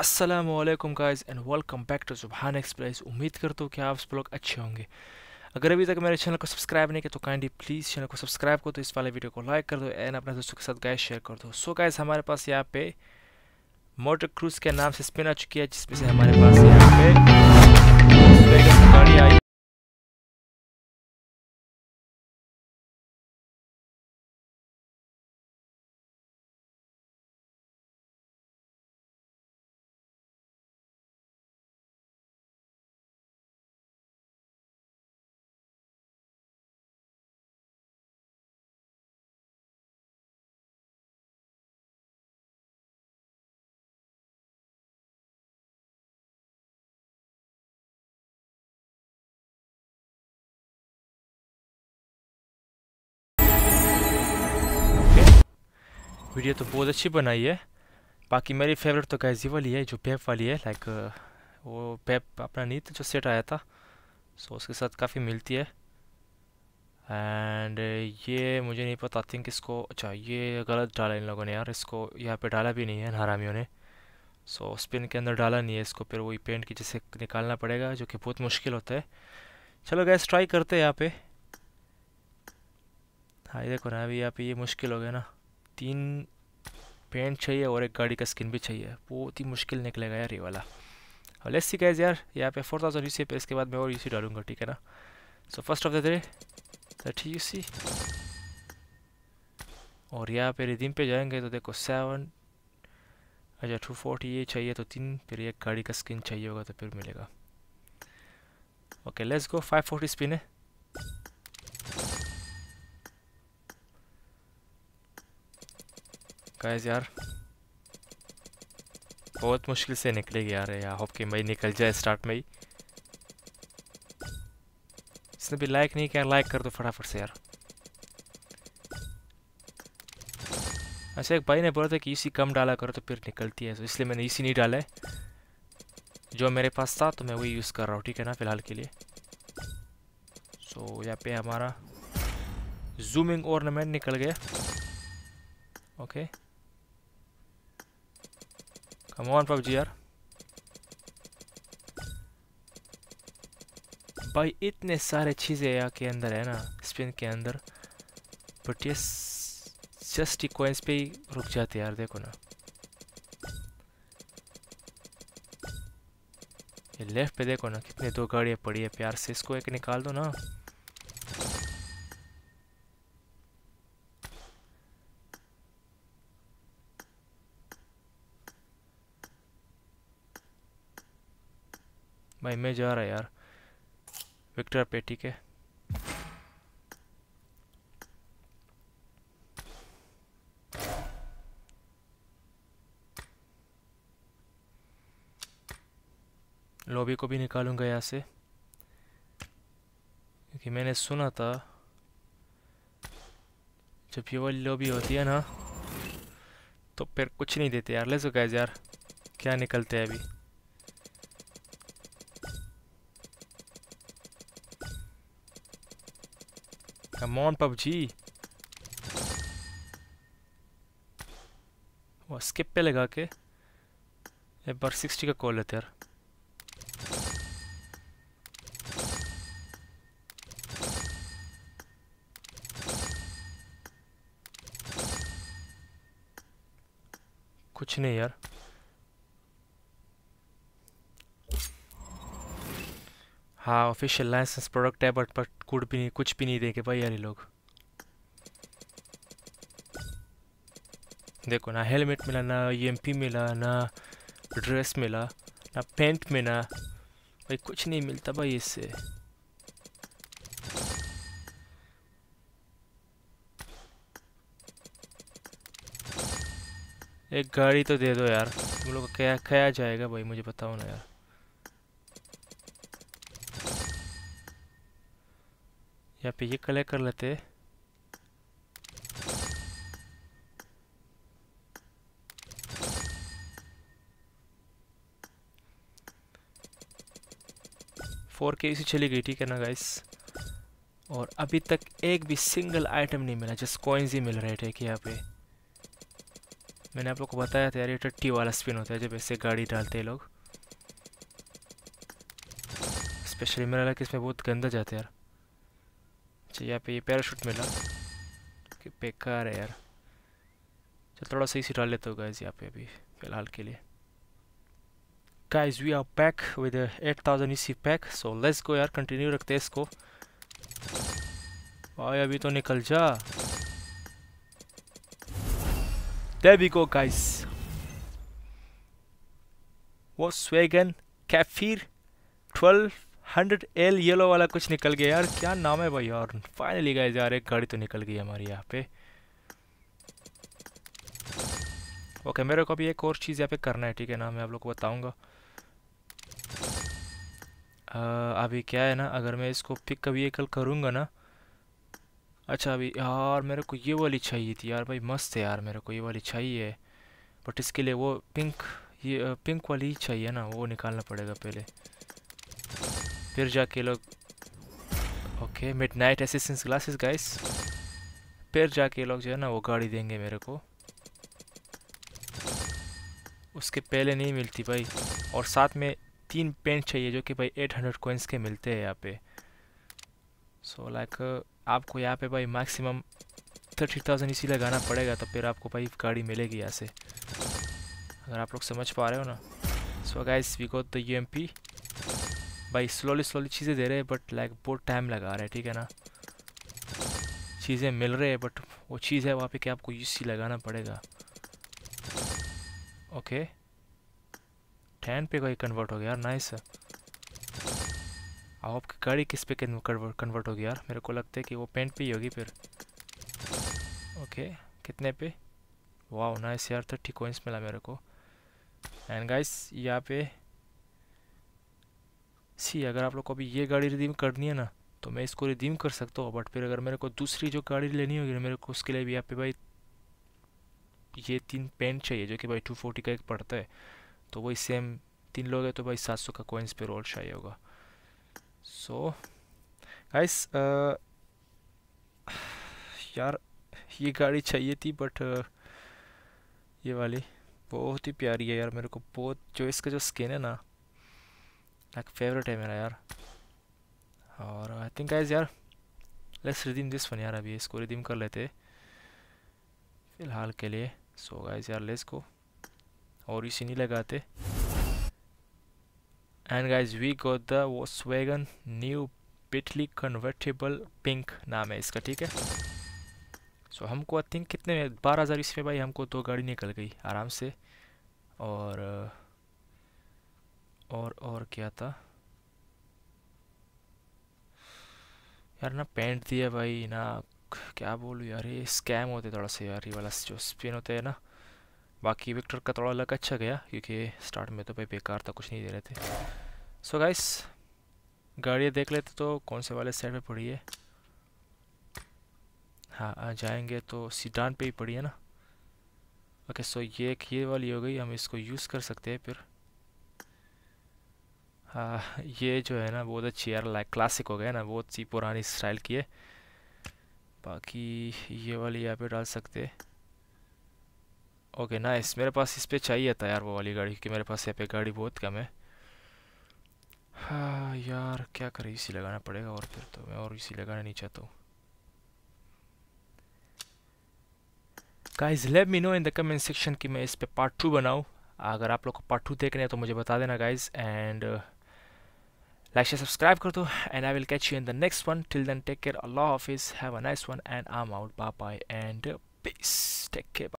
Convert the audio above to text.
Aslam guys and welcome back to जुबहान express उम्मीद करता हूँ कि आप सब लोग अच्छे होंगे अगर अभी तक मेरे चैनल को सब्सक्राइब नहीं किया तो काइंडली प्लीज़ चैनल को सब्सक्राइब करो तो इस वाले वीडियो को लाइक कर दो एंड अपने दोस्तों के साथ गाइज शेयर कर दो सो गाइज हमारे पास यहाँ पे मोटर क्रूज के नाम से स्पिन आ चुकी है जिसमें से हमारे पास यहाँ पे वीडियो तो बहुत अच्छी बनाई है बाकी मेरी फेवरेट तो गैस वाली है जो पेप वाली है लाइक वो पेप अपना नीत जो सेट आया था सो उसके साथ काफ़ी मिलती है एंड ये मुझे नहीं पता थिंक इसको अच्छा ये गलत डाला इन लोगों ने यार इसको यहाँ पे डाला भी नहीं है हरामियों ने सो so, स्पिन के अंदर डाला नहीं है इसको फिर वही पेंट की जैसे निकालना पड़ेगा जो कि बहुत मुश्किल होता है चलो गैस ट्राई करते हैं यहाँ पे हाँ देखो ना अभी यहाँ पे ये मुश्किल हो गया ना तीन पेंट चाहिए और एक गाड़ी का स्किन भी चाहिए बहुत ही मुश्किल निकलेगा यार ये वाला और लेट्स सी गाइज यार यहाँ पे फोर थाउजेंड सी पे इसके बाद मैं और यूसी डालूंगा ठीक है ना so first of the day thirty UC और यहाँ पे रिदीम पे जाएंगे तो देखो सेवन अच्छा टू फोर्टी ये चाहिए तो तीन फिर एक गाड़ी का स्किन चाहिए होगा तो फिर मिलेगा okay let's go five forty spin है गाइस यार बहुत मुश्किल से निकलेगी यार आई होप कि मई निकल जाए स्टार्ट में ही इसने भी लाइक नहीं किया लाइक कर दो फटाफट से यार अच्छा एक भाई ने बोला था कि इसी e कम डाला करो तो फिर निकलती है तो इसलिए मैंने इसी e नहीं डाला है जो मेरे पास था तो मैं वही यूज़ कर रहा हूँ ठीक है ना फ़िलहाल के लिए सो so, यहाँ पे हमारा जूमिंग ऑर्नामेंट निकल गया okay okay. Come on, PUBG यार भाई इतने सारे चीज़ें यहाँ के अंदर है ना स्पिन के अंदर बट ये जस्ट इक्वेंस पे ही रुक जाते यार देखो ना ये लेफ्ट पे देखो ना कितने दो गाड़ियाँ पड़ी है प्यार से इसको एक निकाल दो ना भाई मैं जा रहा यार विक्टर पे ठीक है लॉबी को भी निकालूंगा यहाँ से क्योंकि मैंने सुना था जब ये वाली लॉबी होती है ना तो फिर कुछ नहीं देते यार ले सो गए यार क्या निकलते हैं अभी Come on, PUBG. वो स्किप पे लगा के एक बार सिक्सटी का कॉल लेते यार कुछ नहीं यार हाँ ऑफिशियल लाइसेंस प्रोडक्ट है बट बट कुछ भी नहीं कुछ भी नहीं देंगे भाई यार ये लोग देखो ना हेलमेट मिला ना ईएमपी e मिला ना ड्रेस मिला ना पेंट मिला भाई कुछ नहीं मिलता भाई इससे एक गाड़ी तो दे दो यार तुम लोग क्या खाया जाएगा भाई मुझे बताओ ना यार यहाँ पे ये कलेक्ट कर लेते फोर के इसी चली गई ठीक है ना गाइस और अभी तक एक भी सिंगल आइटम नहीं मिला जस्ट कॉइन्स ही मिल रहे थे कि यहाँ पे मैंने आप लोग को बताया था यार ये टट्टी वाला स्पिन होता है जब ऐसे गाड़ी डालते हैं लोग स्पेशली मेरा लगा कि इसमें बहुत गंदा जाता है यार अच्छा यहाँ पे ये पैराशूट मिला कि बेकार है यार चल थोड़ा सही सिरा लेते हो गाइज यहाँ पे अभी फिलहाल के लिए guys we are pack with eight thousand इसी पैक सो लेट्स गो यार कंटिन्यू रखते हैं इसको भाई अभी तो निकल जा There we go, guys. Volkswagen Kafir 12 hundred L yellow वाला कुछ निकल गया यार क्या नाम है भाई और फाइनली गए यार एक गाड़ी तो निकल गई हमारी यहाँ पे ओके मेरे को भी एक और चीज़ यहाँ पे करना है ठीक है ना मैं आप लोग को बताऊँगा अभी क्या है ना अगर मैं इसको पिक का व्हीकल करूँगा ना अच्छा अभी यार मेरे को ये वाली चाहिए थी यार भाई मस्त है यार मेरे को ये वाली चाहिए बट इसके लिए वो पिंक ये पिंक वाली ही चाहिए ना वो निकालना पड़ेगा पहले फिर जाके लोग okay midnight assistance glasses guys फिर जाके लोग जो है ना वो गाड़ी देंगे मेरे को उसके पहले नहीं मिलती भाई और साथ में तीन पेंट चाहिए जो कि भाई 800 हंड्रेड कोइंस के मिलते हैं यहाँ पे सो so, लाइक like, आपको यहाँ पे भाई मैक्सिमम थर्टी थाउजेंड इसी लगाना पड़ेगा तो फिर आपको भाई गाड़ी मिलेगी यहाँ से अगर आप लोग समझ पा रहे हो ना so guys we got the U M P भाई स्लोली स्लोली चीज़ें दे रहे हैं बट लाइक बहुत टाइम लगा रहा है ठीक है ना चीज़ें मिल रहे हैं बट वो चीज़ है वहाँ पे कि आपको यूसी लगाना पड़ेगा ओके टेन पे कोई कन्वर्ट हो गया यार नाइस अब आपकी गाड़ी किस पे कन्वर्ट होगी यार मेरे को लगता है कि वो पेंट पे ही होगी फिर ओके कितने पे वाह नाइस यार थर्टी कोइंस मिला मेरे को एंड गाइस यहाँ पे सी अगर आप लोग को अभी ये गाड़ी रिडीम करनी है ना तो मैं इसको रिडीम कर सकता हूँ बट फिर अगर मेरे को दूसरी जो गाड़ी लेनी होगी ना मेरे को उसके लिए भी यहाँ पे भाई ये तीन पेन चाहिए जो कि भाई टू फोर्टी का एक पड़ता है तो वही सेम तीन लोग हैं तो भाई सात सौ का कोइंस पे रोल चाहिए होगा सो गाइस यार ये गाड़ी चाहिए थी बट ये वाली बहुत ही प्यारी है यार मेरे को बहुत जो इसका जो स्किन है ना लाइक फेवरेट है मेरा यार और आई थिंक गाइज यार लेट्स रिदीम दिस वन यार अभी इसको रिदीम कर लेते फ़िलहाल के लिए सो गाइज यार लेस को और इसी नहीं लगाते and guys we go the vegan new पिटली कन्वर्टेबल पिंक नाम है इसका ठीक है सो so, हमको आई थिंक कितने बारह हज़ार इसमें भाई हमको दो तो गाड़ी निकल गई आराम से और और और क्या था यार ना पेंट दिया भाई ना क्या बोलूँ यार ये स्कैम होते थोड़ा सा यार ये वाला जो स्पिन होते हैं ना बाकी विक्टर का थोड़ा अलग अच्छा गया क्योंकि स्टार्ट में तो भाई बेकार था कुछ नहीं दे रहे थे सो गाइस गाड़ियाँ देख लेते तो कौन से वाले साइड पे पड़ी है हाँ जाएंगे तो सीडान पे ही पड़ी है ना ओके सो ये ये वाली हो गई हम इसको यूज़ कर सकते हैं फिर आ, ये जो है ना बहुत तो अच्छी यार लाइक क्लासिक हो गया ना बहुत सी पुरानी स्टाइल की है बाकी ये वाली यहाँ पे डाल सकते ओके नाइस मेरे पास इस पर चाहिए था यार वो वाली गाड़ी क्योंकि मेरे पास यहाँ पे गाड़ी बहुत कम है हाँ यार क्या करें इसी लगाना पड़ेगा और फिर तो मैं और इसी लगाना नहीं चाहता हूँ guys let me know in the comment section कि मैं इस पे पार्ट टू बनाऊँ अगर आप लोग को पार्ट टू देखने हैं तो मुझे बता देना guys and like share subscribe kar do and i will catch you in the next one till then take care allah hafiz have a nice one and i'm out bye bye and uh, peace take care bye.